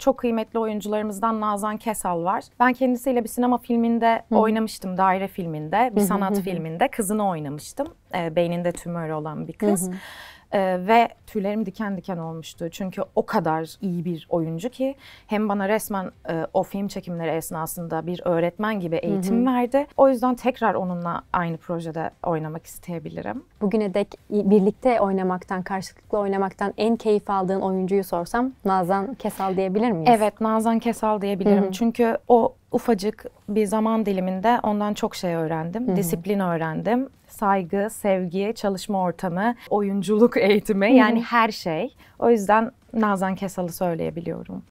çok kıymetli oyuncularımızdan Nazan Kesal var. Ben kendisiyle bir sinema filminde Hı. oynamıştım. Daire filminde, bir sanat filminde kızını oynamıştım. E, beyninde tümör olan bir kız. Hı. Ee, ve tüylerim diken diken olmuştu. Çünkü o kadar iyi bir oyuncu ki hem bana resmen e, o film çekimleri esnasında bir öğretmen gibi eğitim Hı-hı. verdi. O yüzden tekrar onunla aynı projede oynamak isteyebilirim. Bugüne dek birlikte oynamaktan, karşılıklı oynamaktan en keyif aldığın oyuncuyu sorsam Nazan Kesal diyebilir miyiz? Evet, Nazan Kesal diyebilirim. Hı-hı. Çünkü o ufacık bir zaman diliminde ondan çok şey öğrendim. Hı-hı. Disiplin öğrendim. Saygı, sevgi, çalışma ortamı, oyunculuk eğitimi Hı-hı. yani her şey. O yüzden Nazan Kesal'ı söyleyebiliyorum.